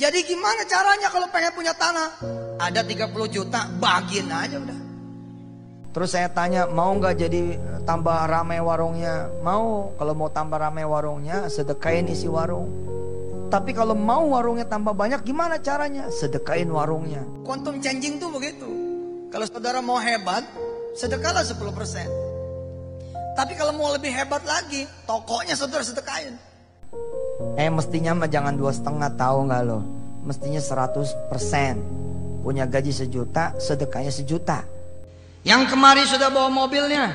Jadi gimana caranya kalau pengen punya tanah? Ada 30 juta, bagiin aja udah. Terus saya tanya, mau nggak jadi eh, tambah rame warungnya? Mau, kalau mau tambah rame warungnya, sedekain isi warung. Tapi kalau mau warungnya tambah banyak, gimana caranya? Sedekain warungnya. Quantum changing tuh begitu. Kalau saudara mau hebat, sedekahlah 10%. Tapi kalau mau lebih hebat lagi, tokonya saudara sedekain. Eh mestinya mah jangan dua setengah tahu nggak lo? Mestinya 100% punya gaji sejuta, sedekahnya sejuta. Yang kemari sudah bawa mobilnya?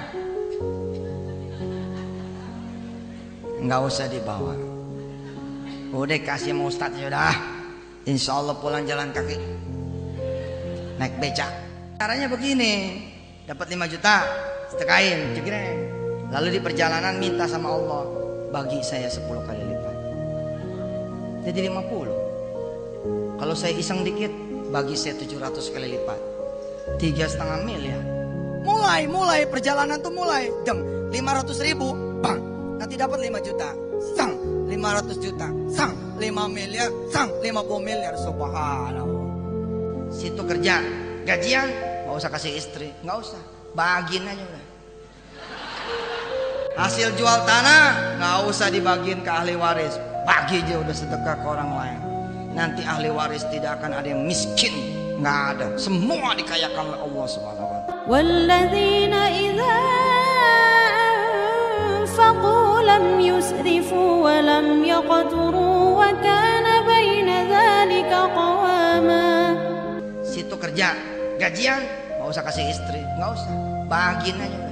Nggak usah dibawa. Udah kasih mau ustad sudah. Ya Insya Allah pulang jalan kaki. Naik becak. Caranya begini. Dapat 5 juta, sedekahin, cekreng. Lalu di perjalanan minta sama Allah, bagi saya 10 kali lipat jadi 50 kalau saya iseng dikit bagi saya 700 kali lipat tiga setengah miliar ya. mulai mulai perjalanan tuh mulai Jam 500 ribu bang nanti dapat 5 juta sang 500 juta sang 5 miliar ya. sang 50 miliar ya. subhanallah situ kerja gajian nggak usah kasih istri nggak usah bagiin aja udah hasil jual tanah nggak usah dibagiin ke ahli waris bagi aja udah sedekah ke orang lain. Nanti ahli waris tidak akan ada yang miskin. Nggak ada. Semua dikayakan oleh Allah Subhanahu wa taala. Walladzina idza anfaqu lam yusrifu wa lam yaqturu wa kana baina dzalika qawama. Situ kerja, gajian nggak usah kasih istri, nggak usah. Bagiin aja.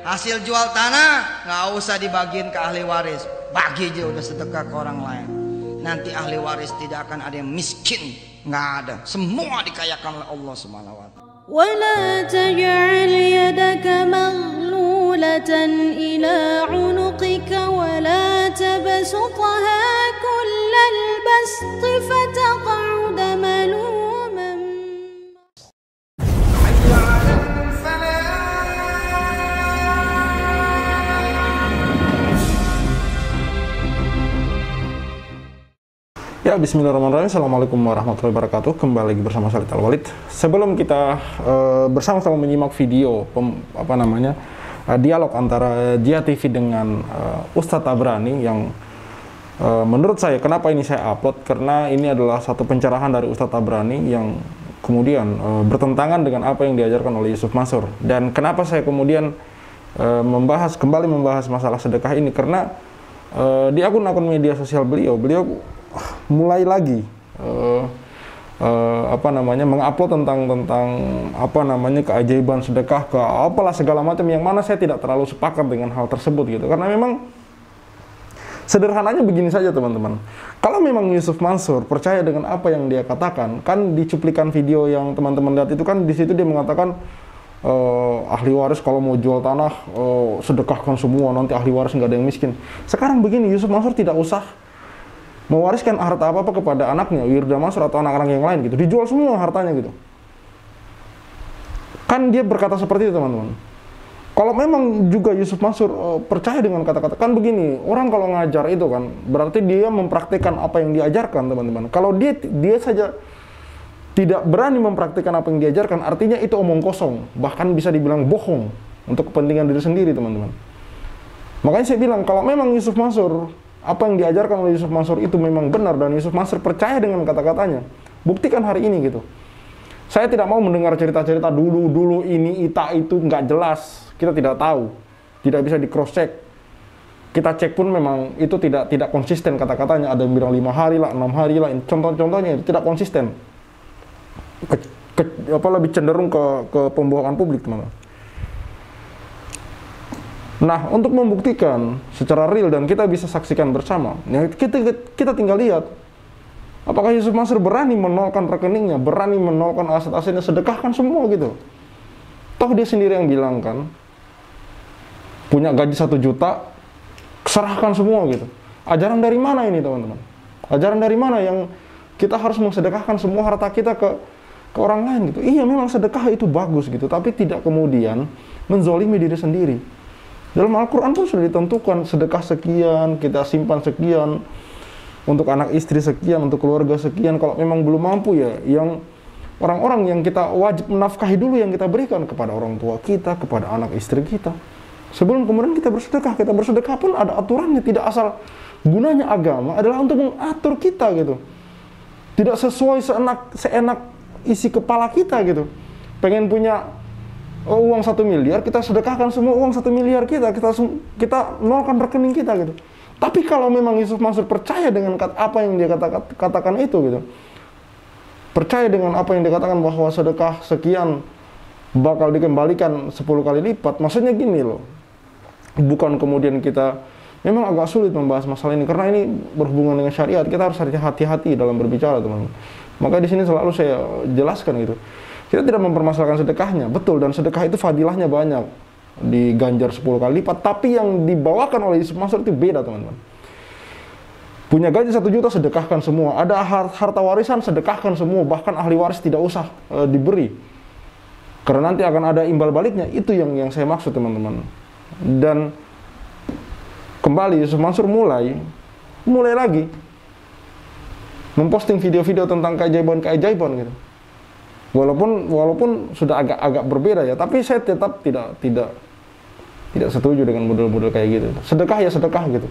Hasil jual tanah nggak usah dibagiin ke ahli waris, bagi aja udah sedekah ke orang lain. Nanti ahli waris tidak akan ada yang miskin, nggak ada. Semua dikayakan oleh Allah Subhanahu wa taala. ولا تجعل يدك مغلولة إلى عنقك ولا تبسطها كل البسط فتقعد Ya, bismillahirrahmanirrahim. Assalamualaikum warahmatullahi wabarakatuh. Kembali lagi bersama Salit Al-Walid. Sebelum kita uh, bersama-sama menyimak video, pem, apa namanya, uh, dialog antara TV dengan uh, Ustadz Tabrani yang uh, menurut saya, kenapa ini saya upload? Karena ini adalah satu pencerahan dari Ustadz Tabrani yang kemudian uh, bertentangan dengan apa yang diajarkan oleh Yusuf Mansur. Dan kenapa saya kemudian uh, membahas, kembali membahas masalah sedekah ini? Karena di akun-akun media sosial beliau, beliau mulai lagi uh, uh, apa namanya mengupload tentang tentang apa namanya keajaiban sedekah ke apalah segala macam yang mana saya tidak terlalu sepakat dengan hal tersebut gitu karena memang sederhananya begini saja teman-teman kalau memang Yusuf Mansur percaya dengan apa yang dia katakan kan dicuplikan video yang teman-teman lihat itu kan di situ dia mengatakan uh, ahli waris kalau mau jual tanah uh, sedekahkan semua nanti ahli waris nggak ada yang miskin. Sekarang begini Yusuf Mansur tidak usah mewariskan harta apa-apa kepada anaknya, Wirda Mansur atau anak-anak yang lain gitu. Dijual semua hartanya gitu. Kan dia berkata seperti itu, teman-teman. Kalau memang juga Yusuf Mansur uh, percaya dengan kata-kata kan begini, orang kalau ngajar itu kan berarti dia mempraktikkan apa yang diajarkan, teman-teman. Kalau dia dia saja tidak berani mempraktikkan apa yang diajarkan, artinya itu omong kosong, bahkan bisa dibilang bohong untuk kepentingan diri sendiri, teman-teman. Makanya saya bilang kalau memang Yusuf Mansur apa yang diajarkan oleh Yusuf Mansur itu memang benar dan Yusuf Mansur percaya dengan kata-katanya. Buktikan hari ini gitu. Saya tidak mau mendengar cerita-cerita dulu-dulu ini ita itu nggak jelas. Kita tidak tahu. Tidak bisa di cross check. Kita cek pun memang itu tidak tidak konsisten kata-katanya. Ada yang bilang lima hari lah, enam hari lah. Contoh-contohnya itu tidak konsisten. Ke, ke, apa lebih cenderung ke ke pembohongan publik, teman Nah, untuk membuktikan secara real dan kita bisa saksikan bersama, ya kita, kita tinggal lihat apakah Yusuf Mansur berani menolkan rekeningnya, berani menolkan aset-asetnya, sedekahkan semua gitu. Toh dia sendiri yang bilang kan, punya gaji satu juta, serahkan semua gitu. Ajaran dari mana ini teman-teman? Ajaran dari mana yang kita harus mensedekahkan semua harta kita ke ke orang lain gitu. Iya memang sedekah itu bagus gitu, tapi tidak kemudian menzolimi diri sendiri. Dalam Al-Quran pun sudah ditentukan sedekah sekian, kita simpan sekian, untuk anak istri sekian, untuk keluarga sekian. Kalau memang belum mampu ya, yang orang-orang yang kita wajib menafkahi dulu yang kita berikan kepada orang tua kita, kepada anak istri kita. Sebelum kemudian kita bersedekah, kita bersedekah pun ada aturannya, tidak asal gunanya agama adalah untuk mengatur kita gitu. Tidak sesuai seenak seenak isi kepala kita gitu. Pengen punya oh, uang satu miliar kita sedekahkan semua uang satu miliar kita kita kita nolkan rekening kita gitu tapi kalau memang Yusuf Mansur percaya dengan kata, apa yang dia kata, katakan itu gitu percaya dengan apa yang dikatakan bahwa sedekah sekian bakal dikembalikan 10 kali lipat maksudnya gini loh bukan kemudian kita memang agak sulit membahas masalah ini karena ini berhubungan dengan syariat kita harus hati-hati dalam berbicara teman maka di sini selalu saya jelaskan gitu kita tidak mempermasalahkan sedekahnya, betul dan sedekah itu fadilahnya banyak. Diganjar 10 kali lipat, tapi yang dibawakan oleh Yusuf Mansur itu beda, teman-teman. Punya gaji satu juta sedekahkan semua, ada harta warisan sedekahkan semua, bahkan ahli waris tidak usah e, diberi. Karena nanti akan ada imbal baliknya, itu yang yang saya maksud, teman-teman. Dan kembali Yusuf Mansur mulai mulai lagi memposting video-video tentang keajaiban-keajaiban gitu walaupun walaupun sudah agak agak berbeda ya tapi saya tetap tidak tidak tidak setuju dengan model-model kayak gitu sedekah ya sedekah gitu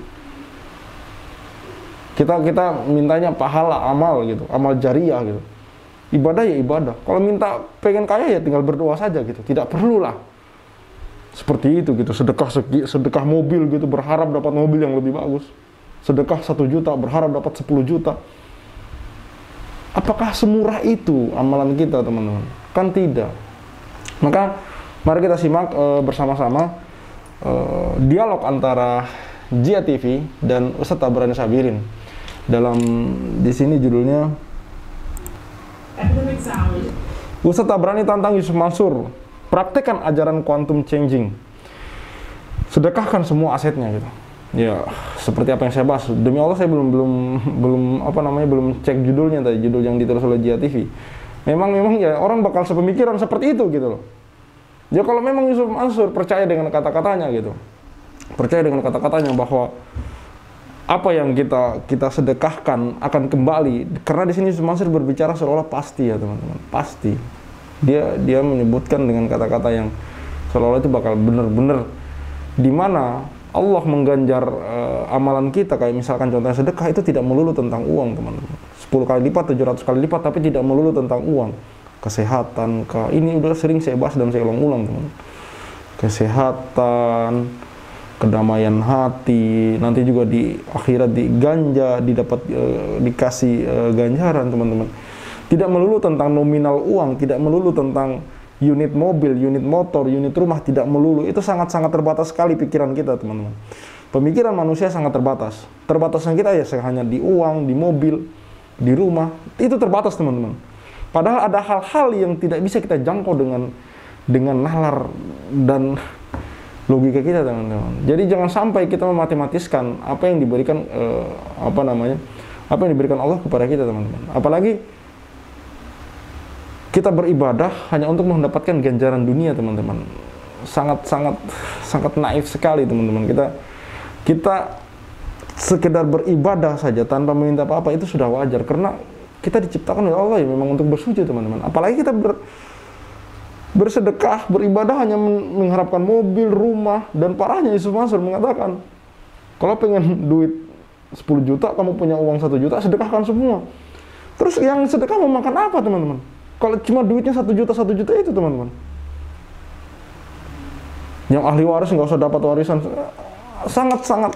kita kita mintanya pahala amal gitu amal jariah gitu ibadah ya ibadah kalau minta pengen kaya ya tinggal berdoa saja gitu tidak perlulah seperti itu gitu sedekah segi, sedekah mobil gitu berharap dapat mobil yang lebih bagus sedekah satu juta berharap dapat 10 juta apakah semurah itu amalan kita, teman-teman? Kan tidak. Maka mari kita simak e, bersama-sama e, dialog antara Jia TV dan Ustadz Tabrani Sabirin. Dalam di sini judulnya Ustadz Tabrani tantang Yusuf Mansur, praktekan ajaran quantum changing. Sedekahkan kan semua asetnya gitu. Ya, seperti apa yang saya bahas. Demi Allah saya belum belum belum apa namanya belum cek judulnya tadi, judul yang ditulis oleh Jia TV. Memang memang ya orang bakal sepemikiran seperti itu gitu loh. Ya kalau memang Yusuf Mansur percaya dengan kata-katanya gitu. Percaya dengan kata-katanya bahwa apa yang kita kita sedekahkan akan kembali karena di sini Yusuf Mansur berbicara seolah pasti ya teman-teman, pasti. Dia dia menyebutkan dengan kata-kata yang seolah itu bakal benar-benar di mana Allah mengganjar uh, amalan kita kayak misalkan contohnya sedekah itu tidak melulu tentang uang teman-teman 10 kali lipat 700 kali lipat tapi tidak melulu tentang uang kesehatan ke ini udah sering saya bahas dan saya ulang-ulang teman kesehatan kedamaian hati nanti juga di akhirat diganja didapat uh, dikasih uh, ganjaran teman-teman tidak melulu tentang nominal uang tidak melulu tentang unit mobil, unit motor, unit rumah tidak melulu. Itu sangat-sangat terbatas sekali pikiran kita, teman-teman. Pemikiran manusia sangat terbatas. Terbatasnya kita ya hanya di uang, di mobil, di rumah. Itu terbatas, teman-teman. Padahal ada hal-hal yang tidak bisa kita jangkau dengan dengan nalar dan logika kita teman-teman. Jadi jangan sampai kita mematematiskan apa yang diberikan eh, apa namanya apa yang diberikan Allah kepada kita teman-teman. Apalagi kita beribadah hanya untuk mendapatkan ganjaran dunia, teman-teman. Sangat-sangat sangat naif sekali, teman-teman. Kita kita sekedar beribadah saja tanpa meminta apa-apa itu sudah wajar karena kita diciptakan oleh Allah ya memang untuk bersuci teman-teman. Apalagi kita ber, bersedekah, beribadah hanya mengharapkan mobil, rumah dan parahnya Yusuf Mansur mengatakan, kalau pengen duit 10 juta, kamu punya uang satu juta, sedekahkan semua. Terus yang sedekah mau makan apa, teman-teman? Kalau cuma duitnya satu juta satu juta itu teman-teman. Yang ahli waris nggak usah dapat warisan sangat sangat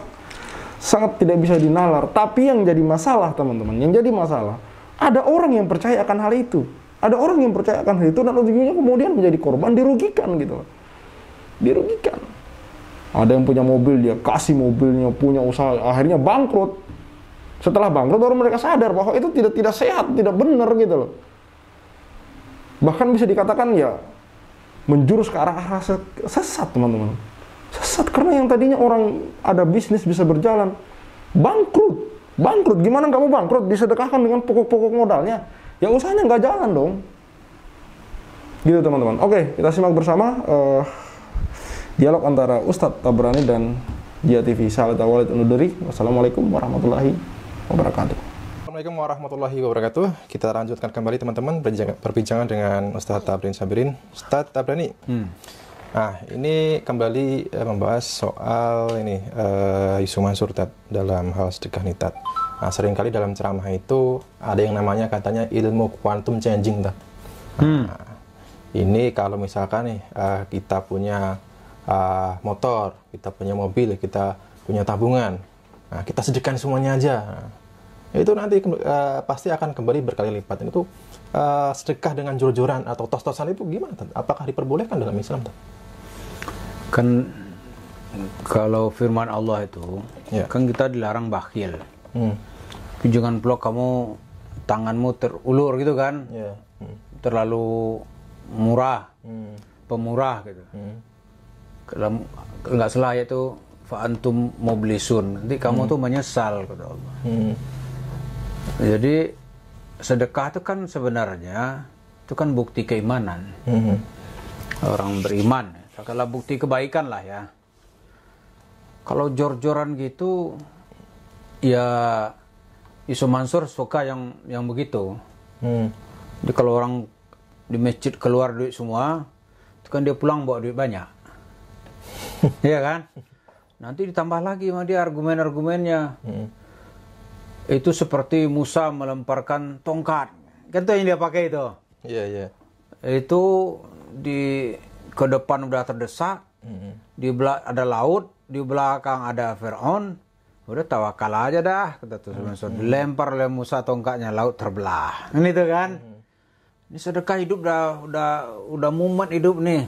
sangat tidak bisa dinalar. Tapi yang jadi masalah teman-teman, yang jadi masalah ada orang yang percaya akan hal itu. Ada orang yang percaya akan hal itu dan ujungnya kemudian menjadi korban dirugikan gitu loh. Dirugikan. Ada yang punya mobil dia kasih mobilnya punya usaha akhirnya bangkrut. Setelah bangkrut baru mereka sadar bahwa itu tidak tidak sehat, tidak benar gitu loh bahkan bisa dikatakan ya menjurus ke arah arah sesat teman-teman sesat karena yang tadinya orang ada bisnis bisa berjalan bangkrut bangkrut gimana kamu bangkrut disedekahkan dengan pokok-pokok modalnya ya usahanya nggak jalan dong gitu teman-teman oke kita simak bersama uh, dialog antara Ustadz Tabrani dan TV. Salat Walid Unuduri wassalamualaikum warahmatullahi wabarakatuh Assalamualaikum warahmatullahi wabarakatuh. Kita lanjutkan kembali teman-teman perbincangan dengan Ustaz Tabrin Sabirin. Ustaz Tabrani. Hmm. Nah, ini kembali eh, membahas soal ini uh, isu Tad dalam hal sedekah nitat. Nah, seringkali dalam ceramah itu ada yang namanya katanya ilmu quantum changing. Hmm. Nah, hmm. Ini kalau misalkan nih uh, kita punya uh, motor, kita punya mobil, kita punya tabungan. Nah, kita sedekan semuanya aja itu nanti uh, pasti akan kembali berkali lipat. itu uh, sedekah dengan jor-joran atau tos-tosan itu gimana? Apakah diperbolehkan dalam Islam? Kan kalau firman Allah itu yeah. kan kita dilarang bakhil. Hmm. Jangan pula kamu tanganmu terulur gitu kan? Yeah. Hmm. Terlalu murah, hmm. pemurah gitu. Hmm. kalau nggak salah itu faantum moblisun. Nanti kamu hmm. tuh menyesal kata Allah. Hmm jadi sedekah itu kan sebenarnya itu kan bukti keimanan. Mm-hmm. Orang beriman, kalau bukti kebaikan lah ya. Kalau jor-joran gitu, ya Isu Mansur suka yang yang begitu. Mm. Jadi kalau orang di masjid keluar duit semua, itu kan dia pulang bawa duit banyak. Iya kan? Nanti ditambah lagi sama dia argumen-argumennya. Mm itu seperti Musa melemparkan tongkat. Kan itu yang dia pakai itu. Iya, yeah, iya. Yeah. Itu di ke depan udah terdesak, mm -hmm. di belak ada laut, di belakang ada Firaun. Udah tawakal aja dah, kata tuh mm -hmm. Dilempar oleh Musa tongkatnya laut terbelah. Ini tuh kan. Mm -hmm. Ini sedekah hidup dah udah udah mumet hidup nih.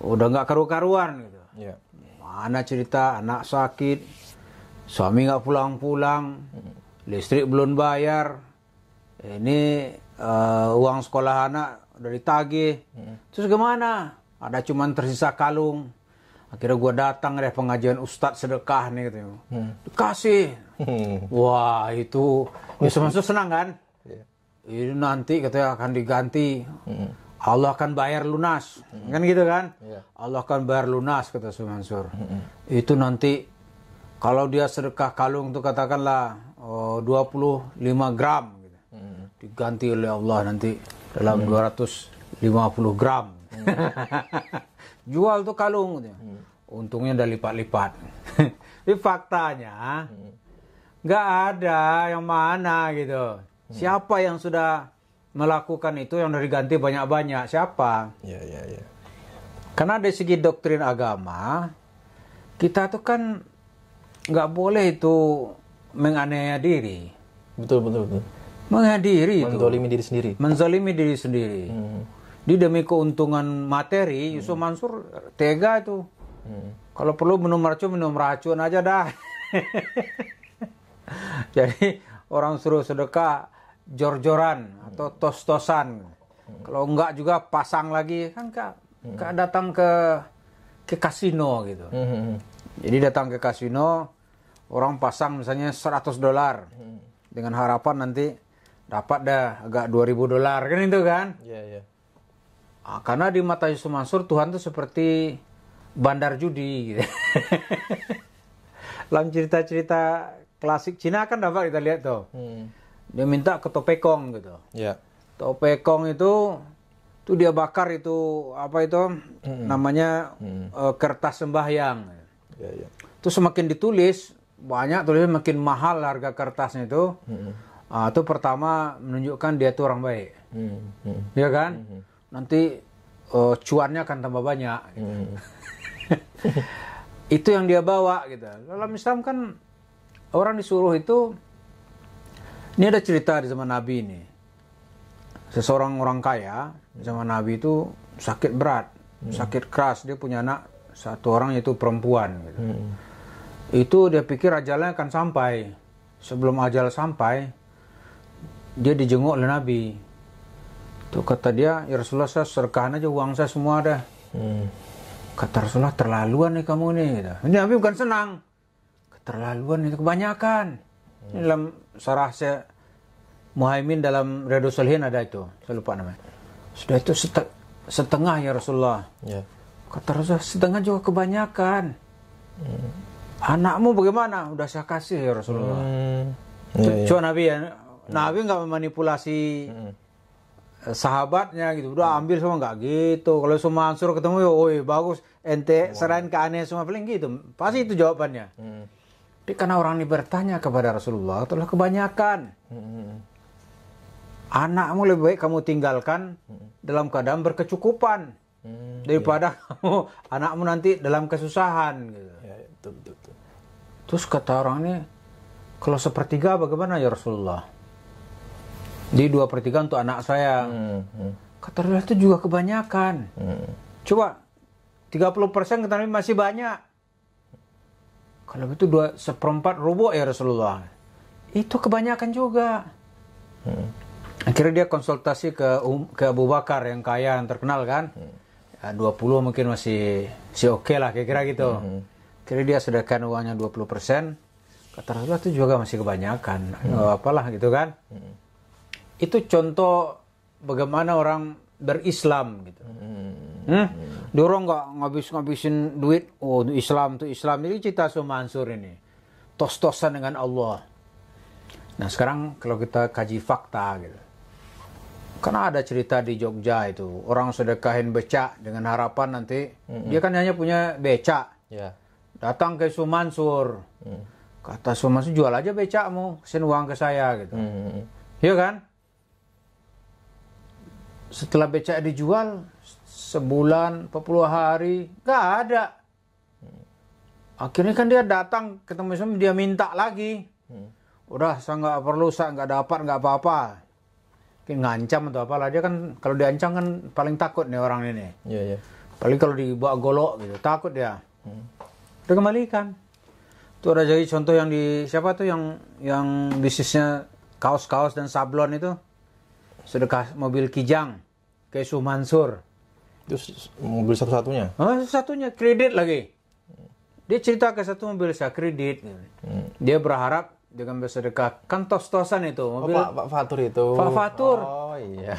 Udah nggak karu-karuan gitu. Yeah. Mana cerita anak sakit, suami nggak pulang-pulang, listrik belum bayar, ini uh, uang sekolah anak dari tagi, terus gimana? Ada cuman tersisa kalung. Akhirnya gue datang dari pengajian Ustadz sedekah nih gitu. Hmm. Kasih. Hmm. Wah itu, ya semuanya senang kan? Yeah. Ini nanti katanya akan diganti. Hmm. Allah akan bayar lunas, hmm. kan gitu kan? Yeah. Allah akan bayar lunas kata Sumansur. Hmm. Itu nanti kalau dia sedekah kalung itu katakanlah oh, 25 gram gitu. Hmm. Diganti oleh Allah nanti dalam hmm. 250 gram. Hmm. Jual tuh kalung gitu. Hmm. Untungnya udah lipat-lipat. Tapi faktanya hmm. nggak hmm. ada yang mana gitu. Hmm. Siapa yang sudah melakukan itu yang dari ganti banyak-banyak siapa? Ya, ya, ya. Karena dari segi doktrin agama kita tuh kan nggak boleh itu menganiaya diri. Betul betul betul. Menghadiri Menzolimi diri sendiri. Menzolimi diri sendiri. Hmm. Di demi keuntungan materi, hmm. Yusuf Mansur tega itu. Hmm. Kalau perlu minum racun, minum racun aja dah. Jadi orang suruh sedekah jor-joran atau hmm. tos-tosan. Hmm. Kalau enggak juga pasang lagi kan kak, kak hmm. datang ke ke kasino gitu. Hmm jadi datang ke kasino, orang pasang misalnya 100 dolar hmm. dengan harapan nanti dapat dah agak 2000 dolar kan itu kan? Iya, yeah, iya. Yeah. Nah, karena di mata Yusuf Mansur Tuhan tuh seperti bandar judi gitu. Dalam cerita-cerita klasik Cina kan dapat kita lihat tuh. Hmm. Dia minta ke topekong gitu. Iya. Yeah. Topekong itu itu dia bakar itu apa itu hmm. namanya hmm. Uh, kertas sembahyang ya, ya. Terus semakin ditulis banyak tulis makin mahal harga kertasnya itu. Hmm. uh, itu pertama menunjukkan dia itu orang baik. Hmm. Hmm. Ya kan? Hmm. hmm. Nanti uh, cuannya akan tambah banyak. Hmm. itu yang dia bawa gitu. Dalam Islam kan orang disuruh itu ini ada cerita di zaman Nabi ini. Seseorang orang kaya zaman Nabi itu sakit berat, hmm. sakit keras, dia punya anak satu orang yaitu perempuan gitu. Hmm. Itu dia pikir ajalnya akan sampai. Sebelum ajal sampai dia dijenguk oleh Nabi. Itu kata dia, "Ya Rasulullah, saya aja uang saya semua ada. Hmm. Kata Rasulullah, "Terlaluan nih kamu nih." Gitu. Ini Nabi bukan senang. Keterlaluan itu kebanyakan. Hmm. Ini dalam sarah saya Muhaimin dalam Radu Salihin ada itu. Saya lupa namanya. Sudah itu setengah ya Rasulullah. Yeah Kata Rasulullah, setengah juga kebanyakan. Hmm. Anakmu bagaimana? Udah saya kasih ya Rasulullah. Hmm. Iya, ya, Cuma Nabi ya, Nabi nggak memanipulasi hmm. Eh, sahabatnya gitu. Udah hmm. ambil semua nggak gitu. Kalau semua Mansur ketemu ya, oh, bagus. Ente wow. serain ke aneh semua paling gitu. Pasti itu jawabannya. Hmm. Tapi karena orang ini bertanya kepada Rasulullah, telah kebanyakan. Hmm. Anakmu lebih baik kamu tinggalkan hmm. dalam keadaan berkecukupan. Hmm, daripada iya. kamu anakmu nanti dalam kesusahan gitu. Ya, itu, itu, itu. Terus kata orang ini kalau sepertiga bagaimana ya Rasulullah? Di dua pertiga untuk anak saya. Hmm, hmm. Kata Rasulullah itu juga kebanyakan. Hmm. Coba 30 persen kata masih banyak. Kalau itu dua seperempat rubuh ya Rasulullah. Itu kebanyakan juga. Hmm. Akhirnya dia konsultasi ke um, ke Abu Bakar yang kaya yang terkenal kan. Hmm 20 ah, mungkin masih si oke okay lah kira-kira gitu. Mm -hmm. Kira dia sedekahkan uangnya 20 persen, kata Rasulullah itu juga masih kebanyakan, mm -hmm. apalah gitu kan. Mm -hmm. Itu contoh bagaimana orang berislam gitu. Mm -hmm. hmm? Dorong nggak ngabis-ngabisin duit, oh Islam tuh Islam ini cita Mansur ini, tos-tosan dengan Allah. Nah sekarang kalau kita kaji fakta gitu, karena ada cerita di Jogja itu orang sedekahin becak dengan harapan nanti mm-hmm. dia kan hanya punya becak. Yeah. Datang ke Sumansur. Mm. Kata Sumansur jual aja becakmu, sen uang ke saya gitu. Mm-hmm. kan? Setelah becak dijual sebulan, 40 hari, gak ada. Mm. Akhirnya kan dia datang ketemu Sumansur dia minta lagi. Mm. Udah saya nggak perlu, saya nggak dapat, nggak apa-apa ngancam atau apalah dia kan kalau diancam kan paling takut nih orang ini. Iya, iya. Paling kalau dibawa golok gitu, takut dia. Hmm. Dia kembalikan. Itu ada jadi contoh yang di siapa tuh yang yang bisnisnya kaos-kaos dan sablon itu sedekah mobil Kijang, ke Mansur. Itu mobil satu-satunya? Oh, satunya kredit lagi. Dia cerita ke satu mobil saya kredit. Hmm. Dia berharap Jangan bersedekah. Kan tos-tosan itu. Oh, mobil. Oh, Pak, Fatur itu. Pak Fatur. Oh, iya.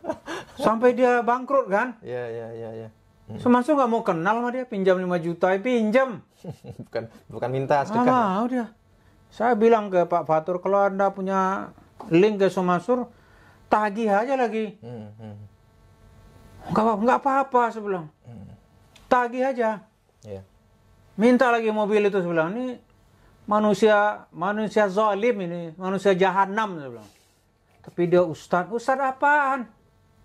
Sampai dia bangkrut kan? Iya, iya, iya, ya Hmm. Semasa nggak mau kenal sama dia, pinjam 5 juta, ya pinjam. bukan bukan minta sedekah. Ah, mau ah, dia. Saya bilang ke Pak Fatur, kalau Anda punya link ke Somasur, tagih aja lagi. Hmm, hmm. Nggak apa-apa, sebelum Hmm. Tagih aja. Yeah. Minta lagi mobil itu, sebelum Ini manusia manusia zalim ini, manusia jahanam saya Tapi dia ustad ustad apaan?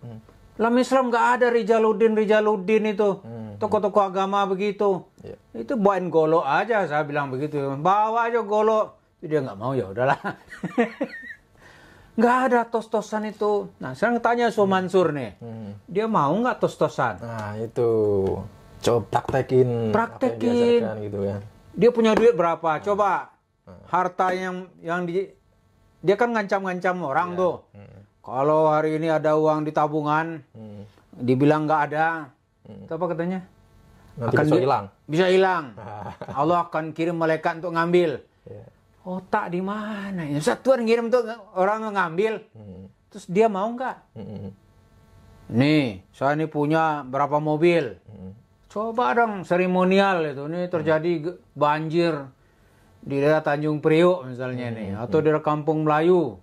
Hmm. Dalam Islam nggak ada Rijaluddin, Rijaluddin itu. Hmm. toko-toko agama begitu. Yeah. Itu bawain golok aja, saya bilang begitu. Bawa aja golok. Dia nggak mau, ya udahlah. nggak ada tos-tosan itu. Nah, sekarang tanya So hmm. Mansur nih. Hmm. Dia mau nggak tos-tosan? Nah, itu. Coba praktekin. Praktekin. gitu ya dia punya duit berapa hmm. coba ah. harta yang yang di dia kan ngancam-ngancam orang yeah. tuh hmm. kalau hari ini ada uang di tabungan hmm. dibilang nggak ada hmm. apa katanya Nanti akan bisa hilang bisa hilang Allah akan kirim malaikat untuk ngambil yeah. otak di mana ya Tuhan ngirim tuh orang ngambil hmm. terus dia mau nggak hmm. nih saya ini punya berapa mobil hmm. Coba dong seremonial itu. Ini terjadi hmm. banjir di daerah Tanjung Priok misalnya hmm. nih hmm, atau di hmm. daerah Kampung Melayu.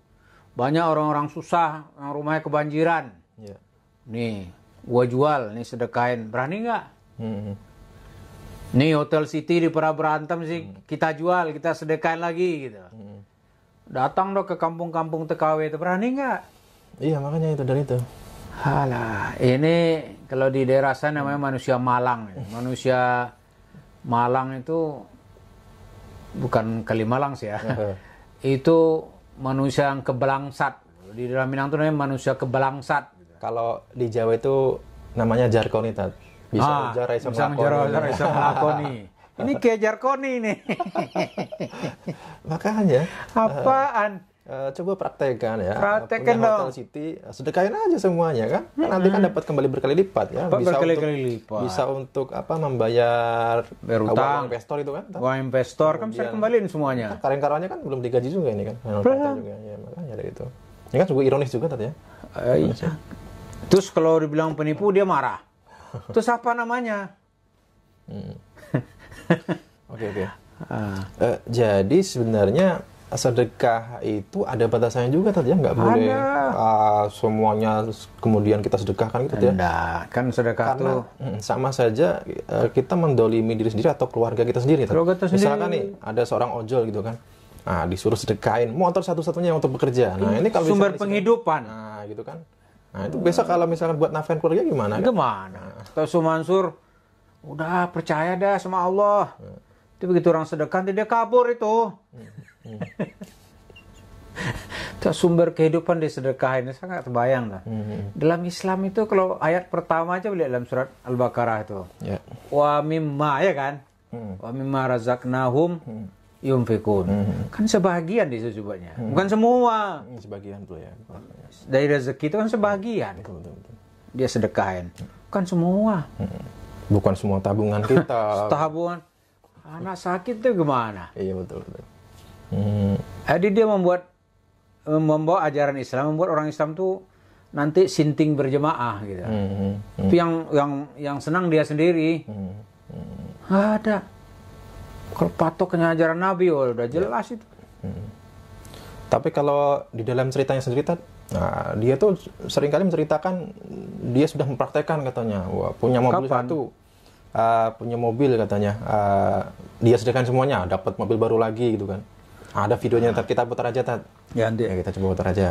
Banyak orang-orang susah yang rumahnya kebanjiran. Yeah. Nih, gua jual, nih sedekain. Berani nggak? Hmm, hmm. Nih Hotel City di Pra Berantem sih hmm. kita jual, kita sedekain lagi gitu. Hmm. Datang dong ke kampung-kampung TKW itu berani nggak? Iya makanya itu dari itu halah ini kalau di daerah saya namanya hmm. manusia malang. Manusia malang itu bukan kalimalang sih ya. itu manusia yang kebelangsat. Di dalam Minang itu namanya manusia kebelangsat. Kalau di Jawa itu namanya jarkoni Bisa ah, ujar bisa menjarai melakoni. ini kayak jarkoni nih. Makanya. Apaan? Uh, coba praktekkan ya. Praktekkan dong. Hotel City, eh, sedekahin aja semuanya kan. kan Nanti kan dapat kembali berkali lipat ya. Bisa berkali-kali lipat. Bisa untuk apa membayar eh, berutang investor itu kan. Uang investor kan bisa kembaliin semuanya. Kan, karyawannya kan belum digaji juga ini kan. Iya. Juga. Ya, makanya dari itu. Ini kan cukup ironis juga tadi ya. Uh, iya. Terus kalau dibilang penipu dia marah. Terus apa namanya? Hmm. Oke oke. Okay, okay. uh. uh, jadi sebenarnya sedekah itu ada batasannya juga tadi ya nggak boleh uh, semuanya kemudian kita sedekahkan gitu ya kan sedekah Karena, tuh mm, sama saja uh, kita mendolimi diri sendiri atau keluarga kita sendiri gitu. keluarga sendiri. misalkan nih ada seorang ojol gitu kan nah disuruh sedekain motor satu-satunya untuk bekerja nah ini kalau sumber penghidupan nah gitu kan nah itu besok kalau misalkan buat nafkahin keluarga gimana gimana kan? atau sumansur udah percaya dah sama Allah hmm. itu begitu orang sedekah dia kabur itu hmm. Hmm. sumber kehidupan di sedekah ini sangat terbayang lah. hmm Dalam Islam itu kalau ayat pertama aja boleh dalam surat Al-Baqarah itu. Yeah. Wa mimma ya kan? hmm Wa mimma razaqnahum Nahum hmm yunfikun. hmm Kan sebagian di sesubahnya. Mm-hmm. Bukan semua. Ini hmm, Sebagian tuh ya. Dari rezeki itu kan sebagian. hmm Dia sedekahin. Kan? Bukan semua. hmm Bukan semua tabungan kita. tabungan anak sakit tuh gimana? Iya betul betul Hmm. Jadi dia membuat eh, membawa ajaran Islam, membuat orang Islam tuh nanti sinting berjemaah gitu. Hmm. Hmm. hmm. Itu yang yang yang senang dia sendiri. Hmm. Hmm. Ada. Kalau patoknya ajaran Nabi, oh, udah ya. jelas itu. Hmm. Tapi kalau di dalam ceritanya sendiri, nah, dia tuh seringkali menceritakan dia sudah mempraktekkan katanya, wah punya mobil Kapan? satu, uh, punya mobil katanya, uh, dia sediakan semuanya, dapat mobil baru lagi gitu kan. Ah, ada videonya, nah. Kita putar aja, Tat. Ya, nanti. Ya, kita coba putar aja.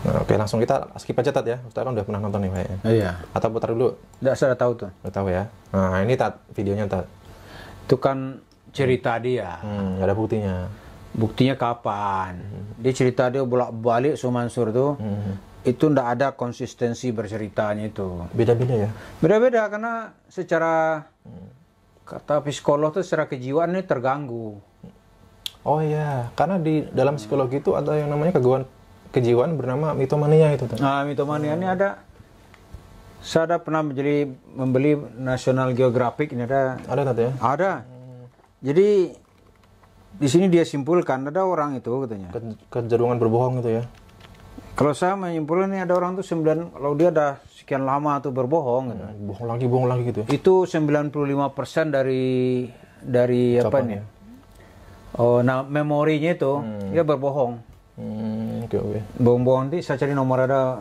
Nah, oke, langsung kita skip aja, Tat, ya. Kita kan udah pernah nonton nih, kayaknya. Iya. Atau putar dulu? Nggak, saya tahu tuh. Udah tahu ya. Nah, ini, Tat, videonya, Tat. Itu kan cerita hmm. dia. Hmm, ada buktinya. Buktinya kapan? Hmm. Dia cerita dia bolak-balik Sumansur tuh. Hmm. Itu ndak ada konsistensi berceritanya itu. Beda-beda ya? Beda-beda karena secara hmm. kata psikolog tuh secara kejiwaan ini terganggu. Oh iya, karena di dalam psikologi itu ada yang namanya kegawan kejiwaan bernama mitomania itu. Tuh. Nah, mitomania hmm. ini ada saya ada pernah menjadi membeli National Geographic ini ada. Ada tadi ya? Ada. Jadi di sini dia simpulkan ada orang itu katanya. Ke, berbohong itu ya. Kalau saya menyimpulkan ini ada orang tuh sembilan kalau dia ada sekian lama tuh berbohong gitu. Hmm, bohong lagi, bohong lagi gitu. Ya? Itu 95% dari dari Ucapan apa nih? Ya? Oh, nah memorinya itu hmm. dia berbohong. Hmm, oke okay, Okay. Bohong-bohong nanti saya cari nomor ada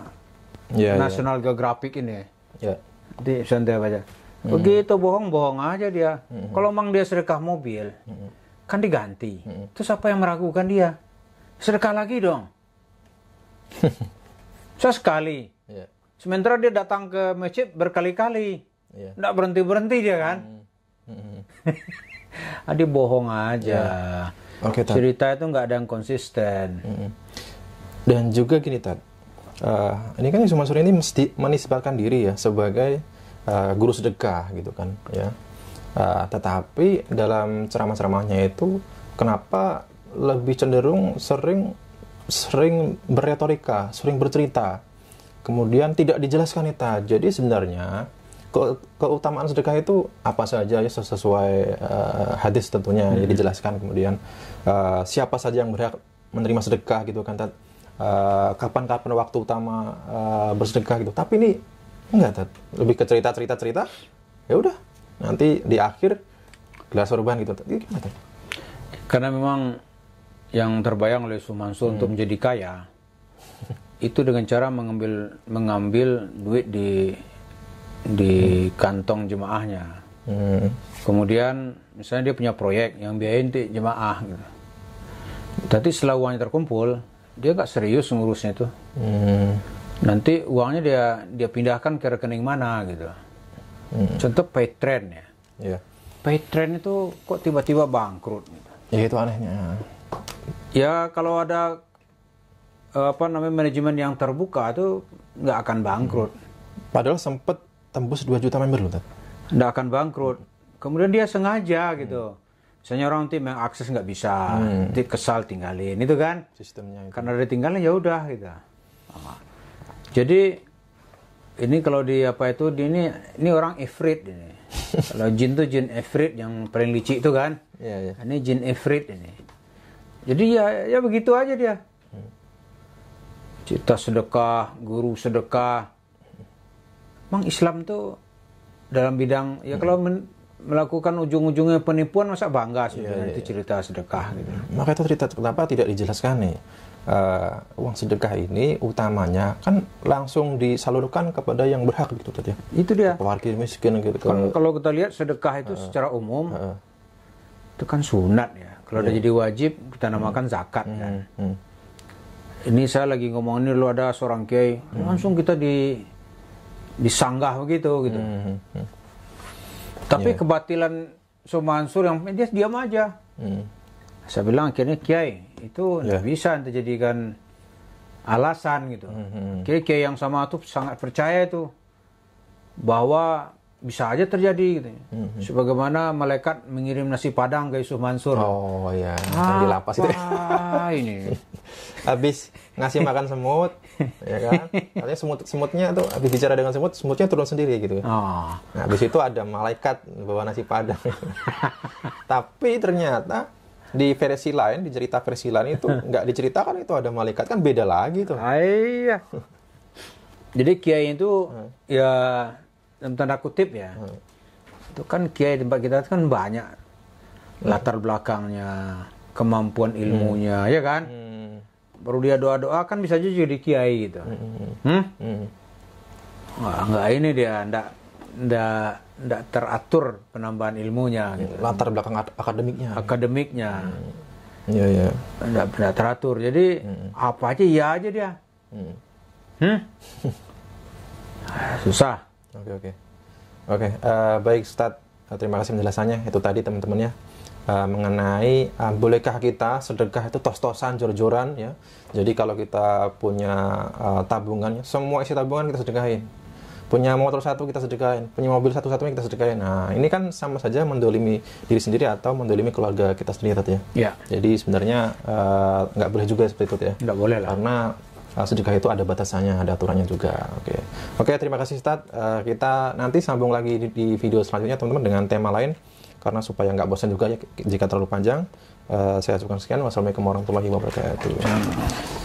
yeah, iya. National yeah. Geographic ini. Ya. Yeah. Di santai aja. Hmm. Begitu bohong-bohong aja dia. Hmm. Kalau emang dia sedekah mobil, hmm. kan diganti. Hmm. Terus apa yang meragukan dia? Sedekah lagi dong. saya sekali. Yeah. Sementara dia datang ke masjid berkali-kali. Yeah. berhenti-berhenti dia kan. Hmm. Hmm. Adi ah, bohong aja. Yeah. Oke, okay, cerita itu nggak ada yang konsisten. Mm -hmm. Dan juga gini Tad, uh, ah, ini kan Yusuf Mansur ini mesti menisbahkan diri ya sebagai uh, guru sedekah gitu kan ya. Uh, tetapi dalam ceramah-ceramahnya itu kenapa lebih cenderung sering sering berretorika, sering bercerita. Kemudian tidak dijelaskan itu. Jadi sebenarnya ke, keutamaan sedekah itu apa saja ya sesuai uh, hadis tentunya ya hmm. jadi dijelaskan kemudian uh, siapa saja yang berhak menerima sedekah gitu kan tat kapan eh, kapan-kapan waktu utama uh, bersedekah gitu tapi ini enggak tat lebih ke cerita cerita cerita ya udah nanti di akhir gelas sorban gitu tat. gimana tat? karena memang yang terbayang oleh Sumansu hmm. untuk menjadi kaya itu dengan cara mengambil mengambil duit di di kantong jemaahnya. Hmm. Kemudian misalnya dia punya proyek yang biayain di jemaah gitu. Tapi setelah uangnya terkumpul, dia nggak serius ngurusnya itu. Hmm. Nanti uangnya dia dia pindahkan ke rekening mana gitu. Hmm. Contoh Paytrend ya. Yeah. Paytrend itu kok tiba-tiba bangkrut gitu. Ya itu anehnya. Ya kalau ada eh, apa namanya manajemen yang terbuka itu nggak akan bangkrut. Hmm. Padahal sempat tembus 2 juta member loh, tidak akan bangkrut. Kemudian dia sengaja gitu. Misalnya orang tim yang akses nggak bisa, hmm. nanti kesal tinggalin itu kan. Sistemnya itu. Karena ditinggalin tinggalin ya udah gitu. Nah. Jadi ini kalau di apa itu di ini ini orang ifrit ini. kalau jin tuh jin ifrit yang paling licik itu kan. Yeah, yeah. Ini jin ifrit ini. Jadi ya ya begitu aja dia. Hmm. Cita sedekah, guru sedekah, Emang Islam tuh dalam bidang ya hmm. kalau men, melakukan ujung-ujungnya penipuan masa bangga sih yeah, yeah. itu cerita sedekah gitu. Maka itu cerita kenapa tidak dijelaskan nih? Uh, uang sedekah ini utamanya kan langsung disalurkan kepada yang berhak gitu tadi. Ya? Itu dia. Ke miskin gitu. Kan, kalau kita lihat sedekah itu uh, secara umum uh, itu kan sunat ya. Kalau yeah. jadi wajib kita namakan hmm. zakat kan. hmm. kan. Hmm. Ini saya lagi ngomong ini lu ada seorang kiai hmm. langsung kita di disanggah begitu gitu. Mm -hmm. Tapi yeah. kebatilan Sumansur yang dia diam aja. Mm. Saya bilang akhirnya Kiai itu yeah. bisa terjadikan alasan gitu. Mm -hmm. hmm. Kiai Kiai yang sama itu sangat percaya itu bahwa bisa aja terjadi gitu. Mm-hmm. Sebagaimana malaikat mengirim nasi padang ke Yusuf Mansur. Oh iya, ah, di lapas itu. Ya. ini. habis ngasih makan semut, ya kan? Katanya semut semutnya tuh habis bicara dengan semut, semutnya turun sendiri gitu. Oh. Nah, habis itu ada malaikat bawa nasi padang. Tapi ternyata di versi lain, di cerita versi lain itu nggak diceritakan itu ada malaikat kan beda lagi tuh. Ah, iya. Jadi kiai itu hmm. ya dalam tanda kutip ya hmm. itu kan kiai tempat kita kan banyak hmm. latar belakangnya kemampuan ilmunya hmm. ya kan hmm. baru dia doa doa kan bisa aja jadi kiai gitu hmm. Hmm? Hmm. Wah, hmm? enggak hmm. ini dia enggak enggak enggak teratur penambahan ilmunya hmm. gitu. latar belakang akademiknya akademiknya hmm. ya iya. Enggak, iya. enggak teratur. Jadi hmm. apa aja iya aja dia. Hmm. Hmm? Susah. Oke oke oke eh, baik start eh, terima kasih penjelasannya itu tadi teman-temannya uh, mengenai uh, bolehkah kita sedekah itu tos-tosan jor-joran ya jadi kalau kita punya uh, tabungan semua isi tabungan kita sedekahin punya motor satu kita sedekahin punya mobil satu-satunya kita sedekahin nah ini kan sama saja mendolimi diri sendiri atau mendolimi keluarga kita sendiri tadi ya, ya. jadi sebenarnya nggak uh, boleh juga seperti itu ya nggak boleh lah karena uh, sedekah itu ada batasannya, ada aturannya juga. Oke, okay. oke okay, terima kasih Ustadz. Uh, kita nanti sambung lagi di, di video selanjutnya teman-teman dengan tema lain karena supaya nggak bosan juga ya, jika terlalu panjang. Uh, saya ucapkan sekian. Wassalamualaikum warahmatullahi wabarakatuh.